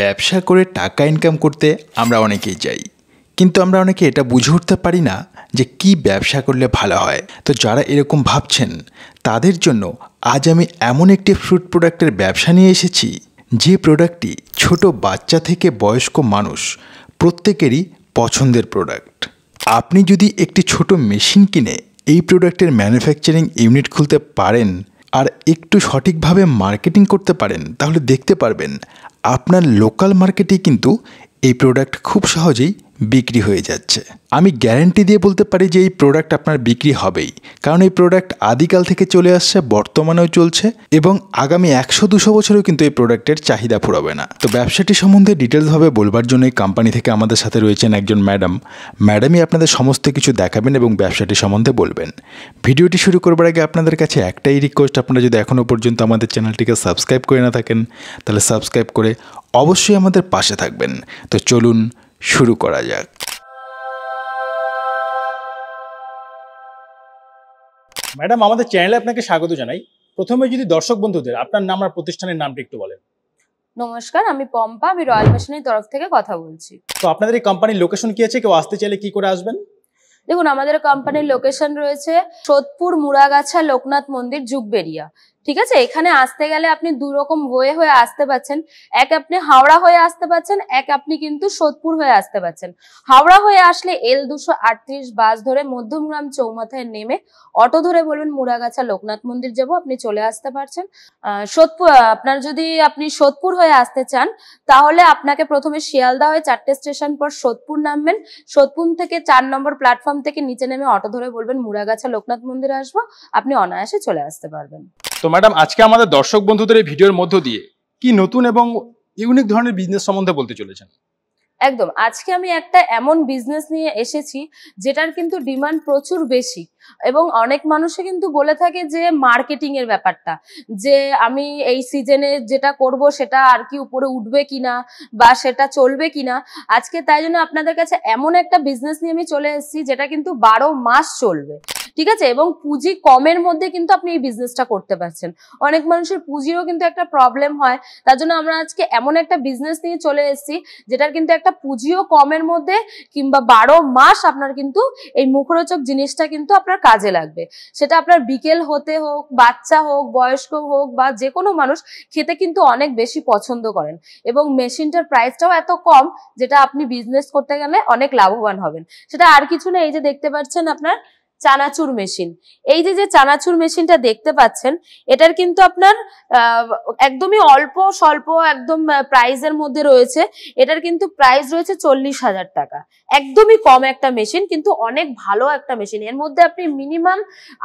ব্যবসা করে টাকা ইনকাম করতে আমরা অনেকেই চাই কিন্তু আমরা অনেকে এটা বুঝে উঠতে পারি না যে কি ব্যবসা করলে ভালো হয় তো যারা এরকম ভাবছেন তাদের জন্য আজ আমি এমন একটি ফ্রুট প্রোডাক্টের ব্যবসা নিয়ে এসেছি যে প্রোডাক্টটি ছোট বাচ্চা থেকে বয়স্ক মানুষ প্রত্যেকেরই পছন্দের প্রোডাক্ট আপনি যদি একটি ছোট মেশিন কিনে এই প্রোডাক্টের ম্যানুফ্যাকচারিং ইউনিট খুলতে পারেন আর একটু সঠিকভাবে মার্কেটিং করতে পারেন তাহলে দেখতে পারবেন আপনার লোকাল মার্কেটে কিন্তু এই প্রোডাক্ট খুব সহজেই বিক্রি হয়ে যাচ্ছে আমি গ্যারেন্টি দিয়ে বলতে পারি যে এই প্রোডাক্ট আপনার বিক্রি হবেই কারণ এই প্রোডাক্ট আদিকাল থেকে চলে আসছে বর্তমানেও চলছে এবং আগামী একশো দুশো বছরেও কিন্তু এই প্রোডাক্টের চাহিদা ফুরাবে না তো ব্যবসাটি সম্বন্ধে ডিটেলসভাবে বলবার জন্য এই কোম্পানি থেকে আমাদের সাথে রয়েছেন একজন ম্যাডাম ম্যাডামই আপনাদের সমস্ত কিছু দেখাবেন এবং ব্যবসাটি সম্বন্ধে বলবেন ভিডিওটি শুরু করবার আগে আপনাদের কাছে একটাই রিকোয়েস্ট আপনারা যদি এখনও পর্যন্ত আমাদের চ্যানেলটিকে সাবস্ক্রাইব করে না থাকেন তাহলে সাবস্ক্রাইব করে অবশ্যই আমাদের পাশে থাকবেন তো চলুন শুরু করা যাক ম্যাডাম আমাদের চ্যানেলে আপনাকে স্বাগত জানাই প্রথমে যদি দর্শক বন্ধুদের আপনার নাম আর প্রতিষ্ঠানের নামটা একটু বলেন নমস্কার আমি পম্পা আমি রয়্যাল মেশিনের তরফ থেকে কথা বলছি তো আপনাদের এই কোম্পানির লোকেশন কি আছে কেউ আসতে চাইলে কি করে আসবেন দেখুন আমাদের কোম্পানির লোকেশন রয়েছে সোদপুর মুরাগাছা লোকনাথ মন্দির যুগবেরিয়া ঠিক আছে এখানে আসতে গেলে আপনি দু রকম ওয়ে হয়ে আসতে পাচ্ছেন এক আপনি হাওড়া হয়ে আসতে পাচ্ছেন এক আপনি কিন্তু সোদপুর হয়ে আসতে পাচ্ছেন হাওড়া হয়ে আসলে এল দুশো বাস ধরে মধ্যমগ্রাম চৌমাথায় নেমে অটো ধরে বলবেন মুড়াগাছা লোকনাথ মন্দির যাব আপনি চলে আসতে পারছেন সোদপুর আপনার যদি আপনি সোদপুর হয়ে আসতে চান তাহলে আপনাকে প্রথমে শিয়ালদা হয়ে চারটে স্টেশন পর সোদপুর নামবেন সোদপুর থেকে চার নম্বর প্ল্যাটফর্ম থেকে নিচে নেমে অটো ধরে বলবেন মুড়াগাছা লোকনাথ মন্দিরে আসবো আপনি অনায়াসে চলে আসতে পারবেন তো ম্যাডাম আজকে আমাদের দর্শক বন্ধুদের এই ভিডিওর মধ্য দিয়ে কি নতুন এবং ইউনিক ধরনের বিজনেস সম্বন্ধে বলতে চলেছেন একদম আজকে আমি একটা এমন বিজনেস নিয়ে এসেছি যেটার কিন্তু ডিমান্ড প্রচুর বেশি এবং অনেক মানুষে কিন্তু বলে থাকে যে মার্কেটিং এর ব্যাপারটা যে আমি এই সিজনে যেটা করব সেটা আর কি উপরে উঠবে কিনা বা সেটা চলবে কিনা আজকে তাই জন্য আপনাদের কাছে এমন একটা বিজনেস নিয়ে আমি চলে এসেছি যেটা কিন্তু বারো মাস চলবে ঠিক আছে এবং পুঁজি কমের মধ্যে কিন্তু আপনি এই বিজনেসটা করতে পারছেন অনেক মানুষের পুঁজিরও কিন্তু একটা প্রবলেম হয় তার জন্য আমরা আজকে এমন একটা বিজনেস নিয়ে চলে এসেছি যেটার কিন্তু একটা পুঁজিও কমের মধ্যে কিংবা বারো মাস আপনার কিন্তু এই মুখরোচক জিনিসটা কিন্তু আপনার কাজে লাগবে সেটা আপনার বিকেল হতে হোক বাচ্চা হোক বয়স্ক হোক বা যে কোনো মানুষ খেতে কিন্তু অনেক বেশি পছন্দ করেন এবং মেশিনটার প্রাইসটাও এত কম যেটা আপনি বিজনেস করতে গেলে অনেক লাভবান হবেন সেটা আর কিছু না এই যে দেখতে পাচ্ছেন আপনার চানাচুর মেশিন এই যে যে চানাচুর মেশিনটা দেখতে পাচ্ছেন এটার কিন্তু আপনার একদমই অল্প স্বল্প একদম প্রাইজের মধ্যে রয়েছে এটার কিন্তু প্রাইস রয়েছে চল্লিশ হাজার টাকা একদমই কম একটা মেশিন কিন্তু অনেক ভালো একটা মেশিন এর মধ্যে আপনি মিনিমাম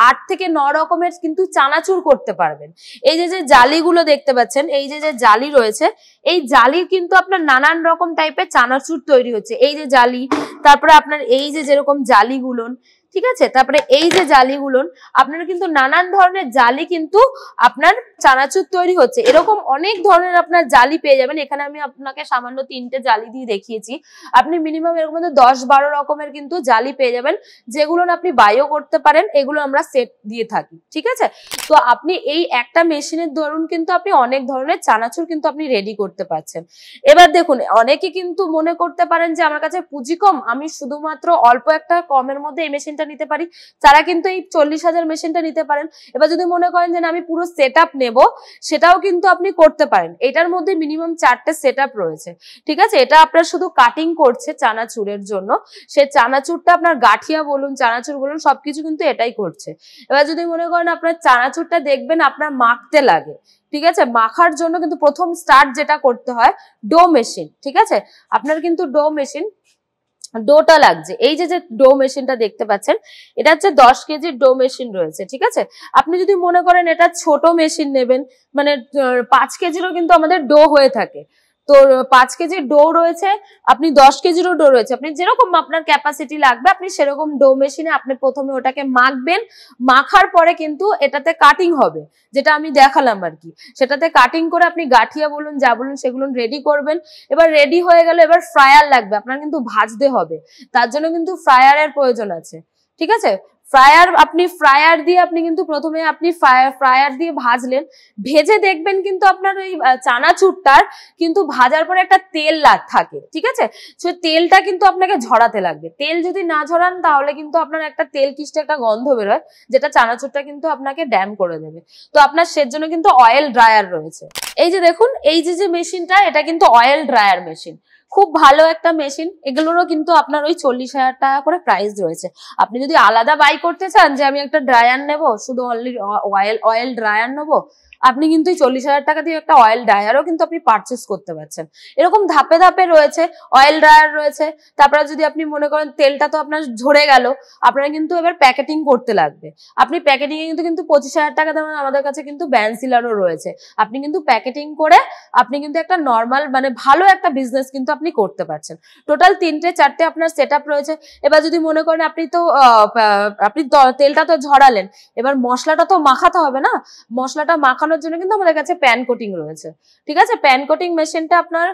আট থেকে ন রকমের কিন্তু চানাচুর করতে পারবেন এই যে যে জালিগুলো দেখতে পাচ্ছেন এই যে যে জালি রয়েছে এই জালির কিন্তু আপনার নানান রকম টাইপের চানাচুর তৈরি হচ্ছে এই যে জালি তারপরে আপনার এই যে যেরকম জালিগুলোন ঠিক আছে তারপরে এই যে জালিগুলো আপনারা কিন্তু নানান ধরনের জালি কিন্তু আপনার চানাচুর তৈরি হচ্ছে এরকম অনেক ধরনের আপনার জালি পেয়ে যাবেন এখানে আমি আপনাকে সামান্য তিনটে জালি দিয়ে দেখিয়েছি আপনি মিনিমাম এরকম দশ বারো রকমের কিন্তু জালি পেয়ে যাবেন যেগুলো আপনি বায়ো করতে পারেন এগুলো আমরা সেট দিয়ে থাকি ঠিক আছে তো আপনি এই একটা মেশিনের ধরুন কিন্তু আপনি অনেক ধরনের চানাচুর কিন্তু আপনি রেডি করতে পারছেন এবার দেখুন অনেকে কিন্তু মনে করতে পারেন যে আমার কাছে পুঁজি কম আমি শুধুমাত্র অল্প একটা কমের মধ্যে এই মেশিনটা মেশিনটা নিতে পারি তারা কিন্তু এই চল্লিশ হাজার মেশিনটা নিতে পারেন এবার যদি মনে করেন যে আমি পুরো সেট আপ সেটাও কিন্তু আপনি করতে পারেন এটার মধ্যে মিনিমাম চারটে সেট রয়েছে ঠিক আছে এটা আপনার শুধু কাটিং করছে চানাচুরের জন্য সে চানাচুরটা আপনার গাঠিয়া বলুন চানাচুর বলুন সবকিছু কিন্তু এটাই করছে এবার যদি মনে করেন আপনার চানাচুরটা দেখবেন আপনার মাখতে লাগে ঠিক আছে মাখার জন্য কিন্তু প্রথম স্টার্ট যেটা করতে হয় ডো মেশিন ঠিক আছে আপনার কিন্তু ডো মেশিন ডোটা লাগছে এই যে যে ডো মেশিনটা দেখতে পাচ্ছেন এটা হচ্ছে দশ কেজির ডো মেশিন রয়েছে ঠিক আছে আপনি যদি মনে করেন এটা ছোট মেশিন নেবেন মানে পাঁচ কেজিরও কিন্তু আমাদের ডো হয়ে থাকে তোর পাঁচ কেজির ডো রয়েছে আপনি দশ কেজিরও ডো রয়েছে আপনি যেরকম আপনার ক্যাপাসিটি লাগবে আপনি সেরকম ডো মেশিনে আপনি প্রথমে ওটাকে মাখবেন মাখার পরে কিন্তু এটাতে কাটিং হবে যেটা আমি দেখালাম আর কি সেটাতে কাটিং করে আপনি গাঠিয়া বলুন যা বলুন সেগুলো রেডি করবেন এবার রেডি হয়ে গেলে এবার ফ্রায়ার লাগবে আপনার কিন্তু ভাজতে হবে তার জন্য কিন্তু ফ্রায়ারের প্রয়োজন আছে ঠিক আছে ফ্রায়ার আপনি ফ্রায়ার দিয়ে আপনি কিন্তু প্রথমে আপনি ফ্রায়ার দিয়ে ভাজলেন ভেজে দেখবেন কিন্তু আপনার ওই চানাচুরটার কিন্তু ভাজার পরে একটা তেল থাকে ঠিক আছে সে তেলটা কিন্তু আপনাকে ঝরাতে লাগবে তেল যদি না ঝরান তাহলে কিন্তু আপনার একটা তেল কিস্টে একটা গন্ধ বেরোয় যেটা চানাচুরটা কিন্তু আপনাকে ড্যাম করে দেবে তো আপনার সের জন্য কিন্তু অয়েল ড্রায়ার রয়েছে এই যে দেখুন এই যে যে মেশিনটা এটা কিন্তু অয়েল ড্রায়ার মেশিন খুব ভালো একটা মেশিন এগুলোরও কিন্তু আপনার ওই চল্লিশ হাজার টাকা করে প্রাইস রয়েছে আপনি যদি আলাদা বাই করতে চান যে আমি একটা ড্রায়ার নেব শুধু অনলি অয়েল অয়েল ড্রায়ার নেবো আপনি কিন্তু এই চল্লিশ হাজার টাকা দিয়ে একটা অয়েল ড্রায়ারও কিন্তু আপনি পারচেস করতে পারছেন এরকম ধাপে ধাপে রয়েছে অয়েল ড্রায়ার রয়েছে তারপরে যদি আপনি মনে করেন তেলটা তো আপনার ঝরে গেল আপনারা কিন্তু এবার প্যাকেটিং করতে লাগবে আপনি প্যাকেটিংয়ে কিন্তু কিন্তু পঁচিশ হাজার টাকা দেবেন আমাদের কাছে কিন্তু ব্যানসিলারও রয়েছে আপনি কিন্তু প্যাকেটিং করে আপনি কিন্তু একটা নর্মাল মানে ভালো একটা বিজনেস কিন্তু আপনি করতে পারছেন টোটাল তিনটে চারটে আপনার সেট রয়েছে এবার যদি মনে করেন আপনি তো আপনি তেলটা তো ঝরালেন এবার মশলাটা তো মাখাতে হবে না মশলাটা মাখানো বানানোর জন্য কিন্তু আমাদের কাছে প্যান কোটিং রয়েছে ঠিক আছে প্যান কোটিং মেশিনটা আপনার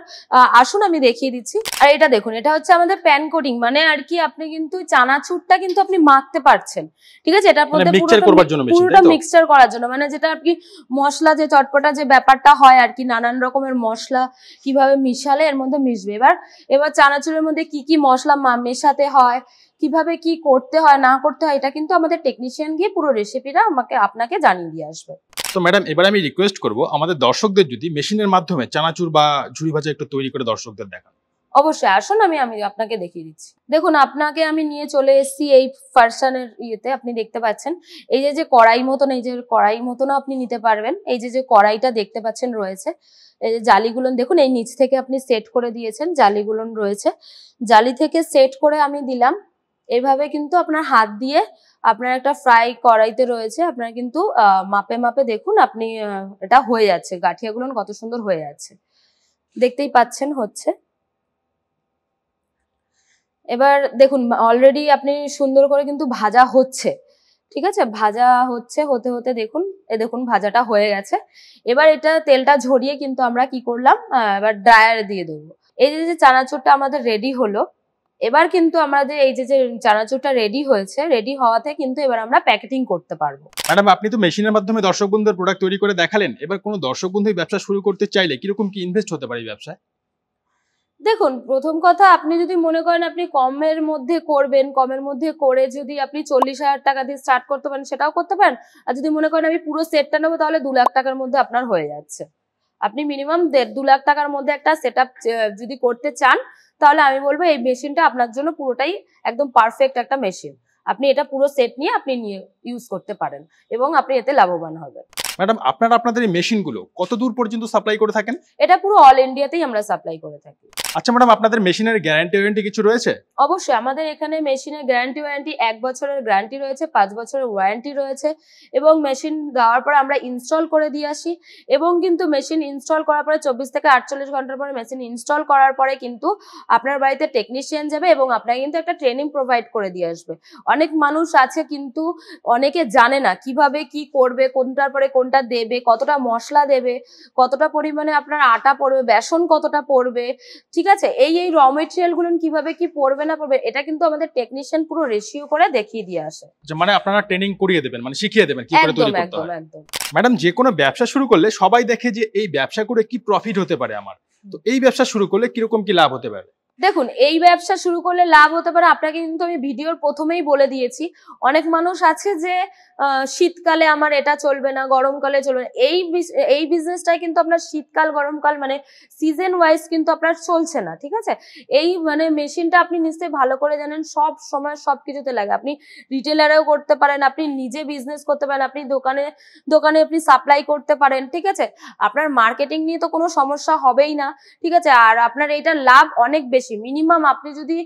আসুন আমি দেখিয়ে দিচ্ছি আর এটা দেখুন এটা হচ্ছে আমাদের প্যান কোটিং মানে আর কি আপনি কিন্তু চানাচুরটা কিন্তু আপনি মাখতে পারছেন ঠিক আছে এটার মানে মধ্যে পুরোটা মিক্সচার করার জন্য মানে যেটা আর কি মশলা যে চটপটা যে ব্যাপারটা হয় আর কি নানান রকমের মশলা কিভাবে মিশালে এর মধ্যে মিশবে এবার এবার চানাচুরের মধ্যে কি কি মশলা মেশাতে হয় কিভাবে কি করতে হয় না করতে হয় এটা কিন্তু আমাদের টেকনিশিয়ান গিয়ে পুরো রেসিপিটা আমাকে আপনাকে জানিয়ে দিয়ে আসবে তো ম্যাডাম এবার আমি রিকোয়েস্ট করব আমাদের দর্শকদের যদি মেশিনের মাধ্যমে চানাচুর বা ঝুড়ি ভাজা একটু তৈরি করে দর্শকদের দেখান অবশ্যই আসুন আমি আমি আপনাকে দেখিয়ে দিচ্ছি দেখুন আপনাকে আমি নিয়ে চলে এসেছি এই ফার্সানের ইয়েতে আপনি দেখতে পাচ্ছেন এই যে যে কড়াই মতন এই যে কড়াই মতনও আপনি নিতে পারবেন এই যে যে কড়াইটা দেখতে পাচ্ছেন রয়েছে এই যে জালিগুলো দেখুন এই নিচ থেকে আপনি সেট করে দিয়েছেন জালিগুলো রয়েছে জালি থেকে সেট করে আমি দিলাম এভাবে কিন্তু আপনার হাত দিয়ে আপনার একটা ফ্রাই কড়াইতে রয়েছে আপনার কিন্তু মাপে মাপে দেখুন আপনি এটা হয়ে যাচ্ছে গাঠিয়াগুলো কত সুন্দর হয়ে যাচ্ছে দেখতেই পাচ্ছেন হচ্ছে এবার দেখুন অলরেডি আপনি সুন্দর করে কিন্তু ভাজা হচ্ছে ঠিক আছে ভাজা হচ্ছে হতে হতে দেখুন এ দেখুন ভাজাটা হয়ে গেছে এবার এটা তেলটা ঝরিয়ে কিন্তু আমরা কি করলাম এবার ড্রায়ারে দিয়ে দেবো এই যে চানাচুরটা আমাদের রেডি হলো এবার কিন্তু আমাদের এই যে যে চানাচুরটা রেডি হয়েছে রেডি হওয়াতে কিন্তু এবার আমরা প্যাকেটিং করতে পারবো ম্যাডাম আপনি তো মেশিনের মাধ্যমে দর্শক বন্ধুর প্রোডাক্ট তৈরি করে দেখালেন এবার কোনো দর্শক বন্ধু ব্যবসা শুরু করতে চাইলে কিরকম কি ইনভেস্ট হতে পারে ব্যবসায় দেখুন প্রথম কথা আপনি যদি মনে করেন আপনি কমের মধ্যে করবেন কমের মধ্যে করে যদি আপনি চল্লিশ হাজার টাকা দিয়ে স্টার্ট করতে পারেন সেটাও করতে পারেন আর যদি মনে করেন আমি পুরো সেটটা নেবো তাহলে দু লাখ টাকার মধ্যে আপনার হয়ে যাচ্ছে আপনি মিনিমাম দেড় দু লাখ টাকার মধ্যে একটা সেট যদি করতে চান তাহলে আমি বলবো এই মেশিনটা আপনার জন্য পুরোটাই একদম পারফেক্ট একটা মেশিন আপনি এটা পুরো সেট নিয়ে আপনি নিয়ে ইউজ করতে পারেন এবং আপনি এতে লাভবান হবেন ম্যাডাম আপনারা আপনাদের এই মেশিনগুলো কত দূর পর্যন্ত সাপ্লাই করে থাকেন এটা পুরো অল ইন্ডিয়াতেই আমরা সাপ্লাই করে থাকি আচ্ছা ম্যাডাম আপনাদের মেশিনের গ্যারান্টি ওয়ারেন্টি কিছু রয়েছে অবশ্যই আমাদের এখানে মেশিনের গ্যারান্টি ওয়ারেন্টি এক বছরের গ্যারান্টি রয়েছে পাঁচ বছরের ওয়ারেন্টি রয়েছে এবং মেশিন দেওয়ার পরে আমরা ইনস্টল করে দিয়ে আসি এবং কিন্তু মেশিন ইনস্টল করার পরে চব্বিশ থেকে আটচল্লিশ ঘন্টার পরে মেশিন ইনস্টল করার পরে কিন্তু আপনার বাড়িতে টেকনিশিয়ান যাবে এবং আপনাকে কিন্তু একটা ট্রেনিং প্রোভাইড করে দিয়ে আসবে অনেক মানুষ আছে কিন্তু অনেকে জানে না কিভাবে কি করবে কোনটার পরে কোনটা দেবে কতটা মশলা দেবে কতটা পরিমাণে আপনার আটা পড়বে বেসন কতটা পড়বে ঠিক আছে এই এই র মেটেরিয়াল গুলো কিভাবে কি পড়বে না পড়বে এটা কিন্তু আমাদের টেকনিশিয়ান পুরো রেশিও করে দেখিয়ে দিয়ে আসে মানে আপনারা ট্রেনিং করিয়ে দেবেন মানে শিখিয়ে দেবেন কি করে তৈরি করতে হয় ম্যাডাম যে কোনো ব্যবসা শুরু করলে সবাই দেখে যে এই ব্যবসা করে কি প্রফিট হতে পারে আমার তো এই ব্যবসা শুরু করলে কিরকম কি লাভ হতে পারে দেখুন এই ব্যবসা শুরু করলে লাভ হতে পারে আপনাকে কিন্তু আমি ভিডিওর প্রথমেই বলে দিয়েছি অনেক মানুষ আছে যে শীতকালে আমার এটা চলবে না গরমকালে চলবে না এই এই বিজনেসটাই কিন্তু আপনার শীতকাল গরমকাল মানে সিজন ওয়াইজ কিন্তু আপনার চলছে না ঠিক আছে এই মানে মেশিনটা আপনি নিশ্চয়ই ভালো করে জানেন সব সময় সব কিছুতে লাগে আপনি রিটেলারেও করতে পারেন আপনি নিজে বিজনেস করতে পারেন আপনি দোকানে দোকানে আপনি সাপ্লাই করতে পারেন ঠিক আছে আপনার মার্কেটিং নিয়ে তো কোনো সমস্যা হবেই না ঠিক আছে আর আপনার এইটার লাভ অনেক বেশি বেশি মিনিমাম আপনি যদি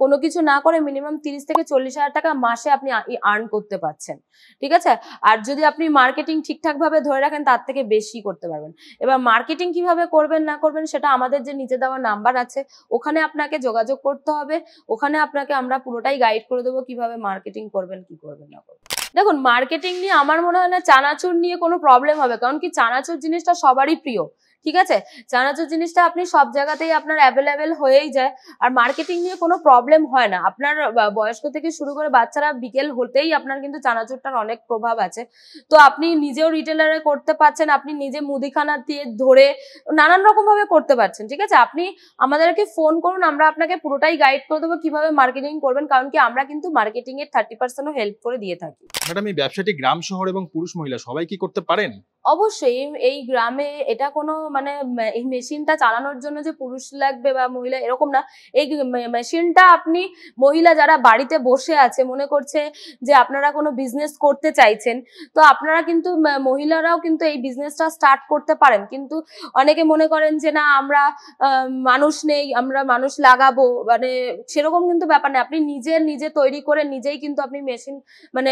কোনো কিছু না করে মিনিমাম তিরিশ থেকে চল্লিশ হাজার টাকা মাসে আপনি আর্ন করতে পারছেন ঠিক আছে আর যদি আপনি মার্কেটিং ঠিকঠাকভাবে ধরে রাখেন তার থেকে বেশি করতে পারবেন এবার মার্কেটিং কিভাবে করবেন না করবেন সেটা আমাদের যে নিচে দেওয়া নাম্বার আছে ওখানে আপনাকে যোগাযোগ করতে হবে ওখানে আপনাকে আমরা পুরোটাই গাইড করে দেবো কিভাবে মার্কেটিং করবেন কি করবেন না করবেন দেখুন মার্কেটিং নিয়ে আমার মনে হয় না চানাচুর নিয়ে কোনো প্রবলেম হবে কারণ কি চানাচুর জিনিসটা সবারই প্রিয় ঠিক আছে চানাচুর জিনিসটা আপনি সব জায়গাতেই আপনার অ্যাভেলেবেল হয়েই যায় আর মার্কেটিং নিয়ে কোনো প্রবলেম হয় না আপনার বয়স্ক থেকে শুরু করে বাচ্চারা বিকেল হতেই আপনার কিন্তু চানাচুরটার অনেক প্রভাব আছে তো আপনি নিজেও রিটেলারে করতে পারছেন আপনি নিজে মুদিখানা দিয়ে ধরে নানান রকমভাবে করতে পারছেন ঠিক আছে আপনি আমাদেরকে ফোন করুন আমরা আপনাকে পুরোটাই গাইড করে দেবো কিভাবে মার্কেটিং করবেন কারণ কি আমরা কিন্তু মার্কেটিং এর থার্টি পার্সেন্টও হেল্প করে দিয়ে থাকি ম্যাডাম এই ব্যবসাটি গ্রাম শহর এবং পুরুষ মহিলা সবাই কি করতে পারেন অবশ্যই এই গ্রামে এটা কোনো মানে এই মেশিনটা চালানোর জন্য যে পুরুষ লাগবে বা মহিলা এরকম না এই মেশিনটা আপনি মহিলা যারা বাড়িতে বসে আছে মনে করছে যে আপনারা কোনো বিজনেস করতে চাইছেন তো আপনারা কিন্তু মহিলারাও কিন্তু এই বিজনেসটা স্টার্ট করতে পারেন কিন্তু অনেকে মনে করেন যে না আমরা মানুষ নেই আমরা মানুষ লাগাবো মানে সেরকম কিন্তু ব্যাপার না আপনি নিজের নিজে তৈরি করে নিজেই কিন্তু আপনি মেশিন মানে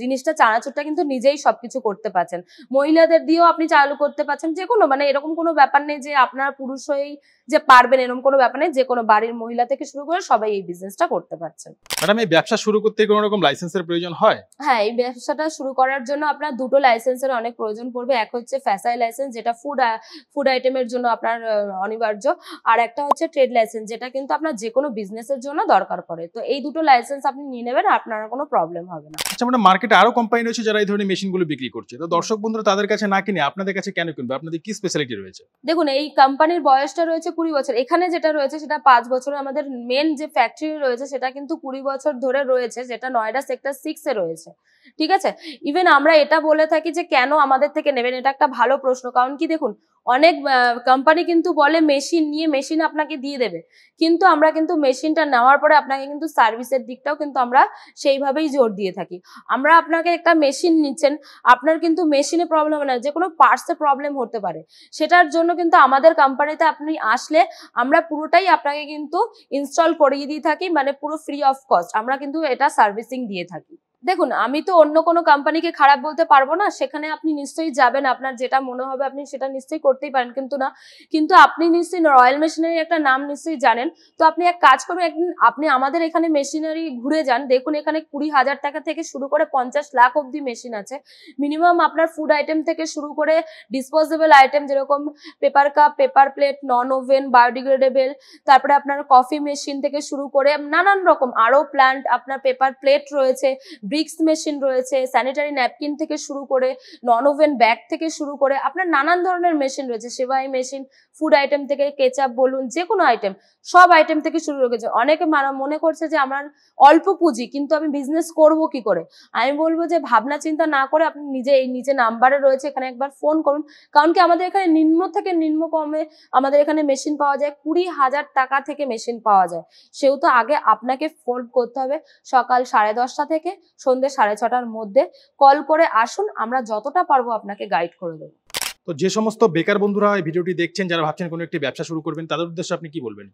জিনিসটা চানাচুরটা কিন্তু নিজেই সবকিছু করতে পারছেন মহিলাদের দিয়েও আপনি চালু করতে পারছেন যে কোনো মানে এরকম কোনো ব্যাপার নেই যে আপনারা পুরুষ হয়েই যে পারবেন এরকম কোনো ব্যাপার নেই যে কোনো বাড়ির মহিলা থেকে শুরু করে সবাই এই বিজনেসটা করতে পারছেন ম্যাডাম এই ব্যবসা শুরু করতে কোনো রকম লাইসেন্সের প্রয়োজন হয় হ্যাঁ এই ব্যবসাটা শুরু করার জন্য আপনার দুটো লাইসেন্সের অনেক প্রয়োজন পড়বে এক হচ্ছে ফ্যাসাই লাইসেন্স যেটা ফুড ফুড আইটেমের জন্য আপনার অনিবার্য আর একটা হচ্ছে ট্রেড লাইসেন্স যেটা কিন্তু আপনার যে কোনো বিজনেসের জন্য দরকার পড়ে তো এই দুটো লাইসেন্স আপনি নিয়ে নেবেন আপনার কোনো প্রবলেম হবে না আচ্ছা মানে মার্কেটে আরো কোম্পানি রয়েছে যারা এই ধরনের মেশিনগুলো বিক্রি করছে তো দর্শক বন্ধুরা তাদের কাছে না কিনে আপনাদের কাছে কেন কিনবে আপনাদের কি স্পেশালিটি রয়েছে দেখুন এই কোম্পানির বয়সটা রয়েছে কুড়ি বছর এখানে যেটা রয়েছে সেটা পাঁচ বছর আমাদের মেন যে ফ্যাক্টরি রয়েছে সেটা কিন্তু কুড়ি বছর ধরে রয়েছে যেটা নয়ডা সেক্টর সিক্স এ রয়েছে ঠিক আছে ইভেন আমরা এটা বলে থাকি যে কেন আমাদের থেকে নেবেন এটা একটা ভালো প্রশ্ন কারণ কি দেখুন অনেক কোম্পানি কিন্তু বলে মেশিন নিয়ে মেশিন আপনাকে দিয়ে দেবে কিন্তু আমরা কিন্তু মেশিনটা নেওয়ার পরে আপনাকে কিন্তু সার্ভিসের দিকটাও কিন্তু আমরা সেইভাবেই জোর দিয়ে থাকি আমরা আপনাকে একটা মেশিন নিচ্ছেন আপনার কিন্তু মেশিনে প্রবলেম না যে কোনো পার্টসে প্রবলেম হতে পারে সেটার জন্য কিন্তু আমাদের কোম্পানিতে আপনি আসলে আমরা পুরোটাই আপনাকে কিন্তু ইনস্টল করিয়ে দিয়ে থাকি মানে পুরো ফ্রি অফ কস্ট আমরা কিন্তু এটা সার্ভিসিং দিয়ে থাকি দেখুন আমি তো অন্য কোনো কোম্পানিকে খারাপ বলতে পারবো না সেখানে আপনি নিশ্চয়ই যাবেন আপনার যেটা মনে হবে আপনি সেটা নিশ্চয়ই করতেই পারেন কিন্তু না কিন্তু আপনি নিশ্চয়ই রয়্যাল মেশিনারি একটা নাম নিশ্চয়ই জানেন তো আপনি এক কাজ করুন একদিন আপনি আমাদের এখানে মেশিনারি ঘুরে যান দেখুন এখানে কুড়ি হাজার টাকা থেকে শুরু করে পঞ্চাশ লাখ অবধি মেশিন আছে মিনিমাম আপনার ফুড আইটেম থেকে শুরু করে ডিসপোজেবল আইটেম যেরকম paper cup paper plate non woven biodegradable তারপরে আপনার কফি মেশিন থেকে শুরু করে নানান রকম আরও প্ল্যান্ট আপনার পেপার প্লেট রয়েছে ব্রিক্স মেশিন রয়েছে স্যানিটারি ন্যাপকিন থেকে শুরু করে নন ওভেন ব্যাগ থেকে শুরু করে আপনার নানান ধরনের মেশিন রয়েছে সেবাই মেশিন ফুড আইটেম থেকে কেচাপ বলুন যে কোনো আইটেম সব আইটেম থেকে শুরু রয়েছে অনেকে মনে করছে যে আমার অল্প পুঁজি কিন্তু আমি বিজনেস করব কি করে আমি বলবো যে ভাবনা চিন্তা না করে আপনি নিজে এই নিচে নাম্বারে রয়েছে এখানে একবার ফোন করুন কারণ কি আমাদের এখানে নিম্ন থেকে নিম্ন কমে আমাদের এখানে মেশিন পাওয়া যায় কুড়ি হাজার টাকা থেকে মেশিন পাওয়া যায় সেহেতু আগে আপনাকে ফোন করতে হবে সকাল সাড়ে দশটা থেকে সন্ধ্যে সাড়ে ছটার মধ্যে কল করে আসুন আমরা যতটা পারবো আপনাকে গাইড করে দেবো তো যে সমস্ত বেকার বন্ধুরা এই ভিডিওটি দেখছেন যারা ভাবছেন কোনো একটি ব্যবসা শুরু করবেন তাদের উদ্দেশ্যে আপনি কি বলবেন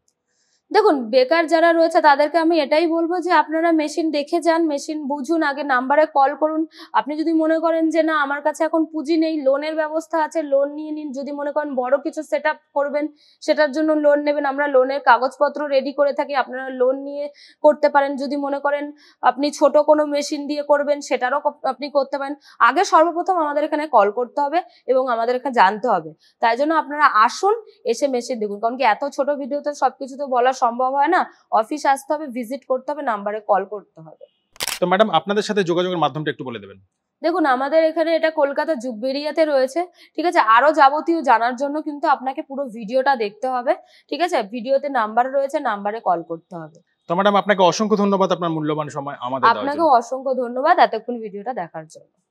দেখুন বেকার যারা রয়েছে তাদেরকে আমি এটাই বলবো যে আপনারা মেশিন দেখে যান মেশিন বুঝুন আগে নাম্বারে কল করুন আপনি যদি মনে করেন যে না আমার কাছে এখন পুঁজি নেই লোনের ব্যবস্থা আছে লোন নিয়ে নিন যদি মনে করেন বড় কিছু সেট করবেন সেটার জন্য লোন নেবেন আমরা লোনের কাগজপত্র রেডি করে থাকি আপনারা লোন নিয়ে করতে পারেন যদি মনে করেন আপনি ছোট কোনো মেশিন দিয়ে করবেন সেটারও আপনি করতে পারেন আগে সর্বপ্রথম আমাদের এখানে কল করতে হবে এবং আমাদের এখানে জানতে হবে তাই জন্য আপনারা আসুন এসে মেশিন দেখুন কারণ কি এত ছোট ভিডিওতে সবকিছু তো বলা সম্ভব হয় না অফিস আসতে হবে ভিজিট করতে হবে নাম্বারে কল করতে হবে তো ম্যাডাম আপনাদের সাথে যোগাযোগের মাধ্যমটা একটু বলে দেবেন দেখুন আমাদের এখানে এটা কলকাতা জুববেরিয়াতে রয়েছে ঠিক আছে আরও যাবতীয় জানার জন্য কিন্তু আপনাকে পুরো ভিডিওটা দেখতে হবে ঠিক আছে ভিডিওতে নাম্বার রয়েছে নাম্বারে কল করতে হবে তো ম্যাডাম আপনাকে অসংখ্য ধন্যবাদ আপনার মূল্যবান সময় আমাদের আপনাকে অসংখ্য ধন্যবাদ এতক্ষণ ভিডিওটা দেখার জন্য